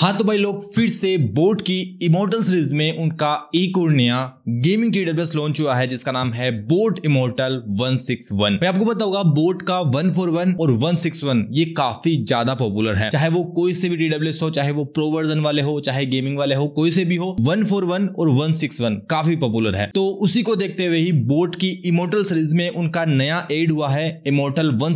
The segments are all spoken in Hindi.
हाँ तो भाई लोग फिर से बोट की इमोर्टल सीरीज में उनका एक और नया गेमिंग टीडब्ल्यू लॉन्च हुआ है जिसका नाम है बोट इमोर्टल 161 मैं आपको बताऊंगा बोट का 141 और 161 ये काफी ज्यादा पॉपुलर है चाहे वो कोई से भी टीडब्ल्यू हो चाहे वो प्रो वर्जन वाले हो चाहे गेमिंग वाले हो कोई से भी हो वन और वन काफी पॉपुलर है तो उसी को देखते हुए ही बोट की इमोर्टल सीरीज में उनका नया एड हुआ है इमोर्टल वन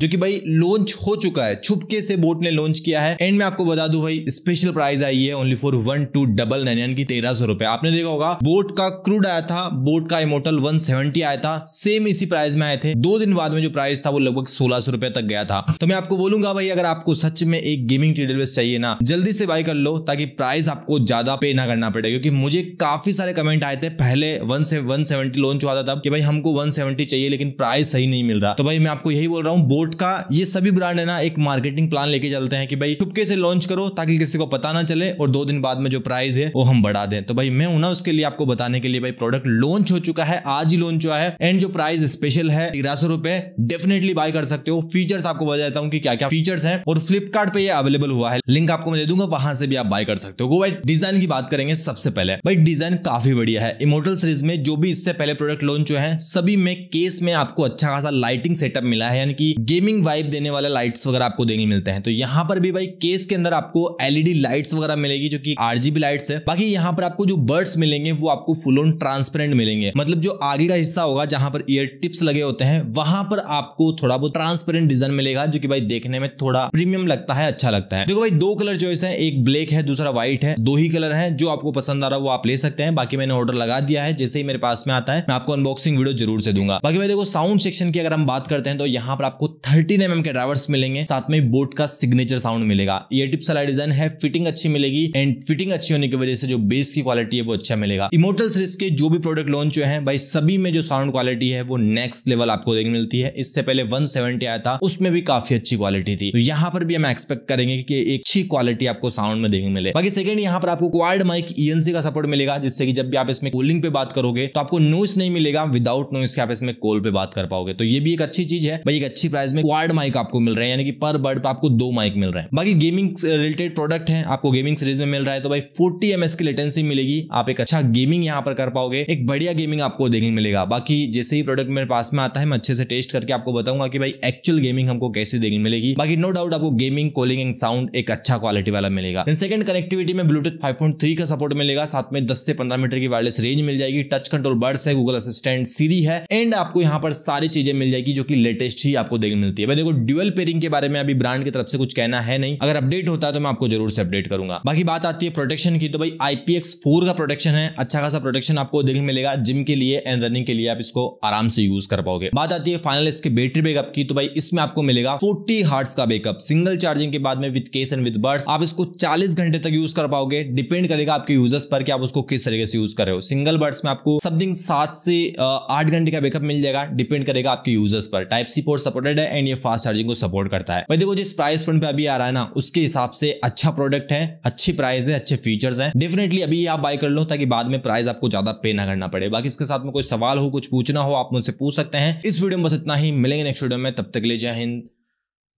जो की भाई लॉन्च हो चुका है छुपके से बोट ने लॉन्च किया है एंड मैं आपको बता दू भाई इस स्पेशल प्राइस आई है only for one two double nine यानी कि तेरह सौ रुपए आपने देखा होगा बोट का क्रूड आया था बोट का इमोटल वन सेवेंटी आया था सेम इसी प्राइस में आए थे दो दिन बाद में जो प्राइस था वो लगभग सोलह सौ रुपए तक गया था तो मैं आपको बोलूंगा भाई अगर आपको सच में एक गेमिंग टीडलवेस चाहिए ना जल्दी से बाय कर लो ताकि प्राइस आपको ज्यादा पे ना करना पड़े क्योंकि मुझे काफी सारे कमेंट आए थे पहले वन से वन सेवेंटी लॉन्च हुआ था कि भाई हमको वन सेवेंटी चाहिए लेकिन प्राइस सही नहीं मिल रहा तो भाई मैं आपको यही बोल रहा हूँ बोट का ये सभी ब्रांड है ना एक मार्केटिंग प्लान लेके चलते हैं कि भाई चुपके से लॉन्च करो ताकि किसी को पता ना चले और दो दिन बाद में जो प्राइस है वो हम बढ़ा दें तो भाई मैं हूं ना उसके लिए आपको बताने के लिए भाई प्रोडक्ट लॉन्च हो चुका है आज ही लॉन्च हुआ है एंड जो प्राइस स्पेशल है तेरह सौ रुपए डेफिनेटली बाय कर सकते हो फीचर्स आपको बता देता हूँ कि क्या क्या फीचर्स है और फ्लिपकार्ट पे ये अवेलेबल हुआ है लिंक आपको मैं दे दूंगा वहां से भी आप बाय कर सकते हो भाई डिजाइन की बात करेंगे सबसे पहले भाई डिजाइन काफी बढ़िया है इमोटल सीरीज में जो भी इससे पहले प्रोडक्ट लॉन्च हुए हैं सभी में केस में आपको अच्छा खासा लाइटिंग सेटअप मिला है यानी कि गेमिंग वाइब देने वाले लाइट्स वगैरह आपको देखने मिलते हैं तो यहाँ पर भी भाई केस के अंदर आपको एल एलईडी लाइट्स वगैरह मिलेगी जो कि आरजीबी लाइट्स है बाकी यहाँ पर आपको जो बर्ड्स मिलेंगे वो आपको फुल ऑन ट्रांसपेरेंट मिलेंगे मतलब जो आगे का हिस्सा होगा जहां पर ईयर टिप्स लगे होते हैं वहां पर आपको थोड़ा बहुत ट्रांसपेरेंट डिजाइन मिलेगा जो कि भाई देखने में थोड़ा प्रीमियम लगता है अच्छा लगता है देखो भाई दो कलर चॉइस है एक ब्लैक है दूसरा व्हाइट है दो ही कलर है जो आपको पसंद आ रहा है वो आप ले सकते हैं बाकी मैंने ऑर्डर लगा दिया है जैसे ही मेरे पास में आता है मैं आपको अनबॉक्सिंग वीडियो जरूर से दूंगा बाकी भाई देखो साउंड सेक्शन की अगर हम बात करते हैं तो यहाँ पर आपको थर्टीन एम के ड्राइवर्स मिलेंगे साथ में बोट का सिग्नेचर साउंड मिलेगा ये टिप्स वाला डिजाइन है है फिटिंग अच्छी मिलेगी एंड फिटिंग अच्छी होने की वजह से जो बेस की क्वालिटी है वो अच्छा मिलेगा इमोटल सीरीज के जो भी प्रोडक्ट लॉन्च हुए हैं भाई सभी में जो साउंड क्वालिटी है वो नेक्स्ट लेवल आपको देखने मिलती है इससे पहले 170 आया था उसमें भी काफी अच्छी क्वालिटी थी तो यहाँ पर भी हम एक्सपेक्ट करेंगे कि एक अच्छी क्वालिटी आपको साउंड में देखने मिले बाकी सेकंड यहाँ पर आपको क्वाड माइक ईएनसी का सपोर्ट मिलेगा जिससे कि जब भी आप इसमें कॉलिंग पे बात करोगे तो आपको नोइस नहीं मिलेगा विदाउट नोइस के आप इसमें कॉल पे बात कर पाओगे तो ये भी एक अच्छी चीज है भाई एक अच्छी प्राइस में क्वाड माइक आपको मिल रहा है यानी कि पर बर्ड पर आपको दो माइक मिल रहे हैं बाकी गेमिंग रिलेटेड प्रोडक्ट प्रोडक्ट है आपको गेमिंग सीरीज में मिल रहा है तो भाई फोर्टी एम की लेटेंसी मिलेगी आप एक अच्छा गेमिंग यहाँ पर कर पाओगे एक बढ़िया गेमिंग आपको देखने मिलेगा बाकी जैसे ही प्रोडक्ट मेरे पास में आता है मैं अच्छे से टेस्ट करके आपको बताऊंगा कि भाई एक्चुअल गेमिंग हमको कैसे देखने मिलेगी बाकी नो डाउट आपको गेमिंग कॉलिंग एंड साउंड एक अच्छा क्वालिटी वाला मिलेगा सेकंड कनेक्टिविटी में ब्लूटूथ फाइव का सपोर्ट मिलेगा साथ में दस से पंद्रह मीटर की वायरलेस रेंज मिल जाएगी टच कंट्रोल बर्ड्स है गूगल असिस्टेंट सीरी है एंड आपको यहाँ पर सारी चीजें मिल जाएगी जो कि लेटेस्ट ही आपको देखने मिलती है देखो ड्यूअल पेरिंग के बारे में अभी ब्रांड की तरफ से कुछ कहना है नहीं अगर अपडेट होता है तो मैं आपको जरूर जरूर से अपडेट करूंगा बाकी बात आती है प्रोटेक्शन की तो भाई आईपीएक्स फोर का प्रोटेक्शन है अच्छा खासा प्रोटेक्शन आपको दिल मिलेगा जिम के लिए एंड रनिंग के लिए आप इसको आराम से यूज कर पाओगे बात आती है फाइनल इसके बैटरी बैकअप की तो भाई इसमें आपको मिलेगा फोर्टी हार्ट का बैकअप सिंगल चार्जिंग के बाद में with case and with bud आप इसको चालीस घंटे तक यूज कर पाओगे डिपेंड करेगा आपके यूजर्स पर कि आप उसको किस तरीके से यूज कर रहे हो सिंगल बर्ड्स में आपको समथिंग सात से आठ घंटे का बैकअप मिल जाएगा डिपेंड करेगा आपके यूजर्स पर टाइप सी पोर्ट सपोर्टेड है एंड ये फास्ट चार्जिंग को सपोर्ट करता है भाई देखो जिस प्राइस पॉइंट पे अभी आ रहा है ना उसके हिसाब से अच्छा प्रोडक्ट है अच्छी प्राइस है अच्छे फीचर्स हैं डेफिनेटली अभी आप बाय कर लो ताकि बाद में प्राइस आपको ज्यादा पे ना करना पड़े बाकी इसके साथ में कोई सवाल हो कुछ पूछना हो आप मुझसे पूछ सकते हैं इस वीडियो में बस इतना ही मिलेंगे नेक्स्ट वीडियो में तब तक ले जय हिंद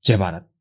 जय भारत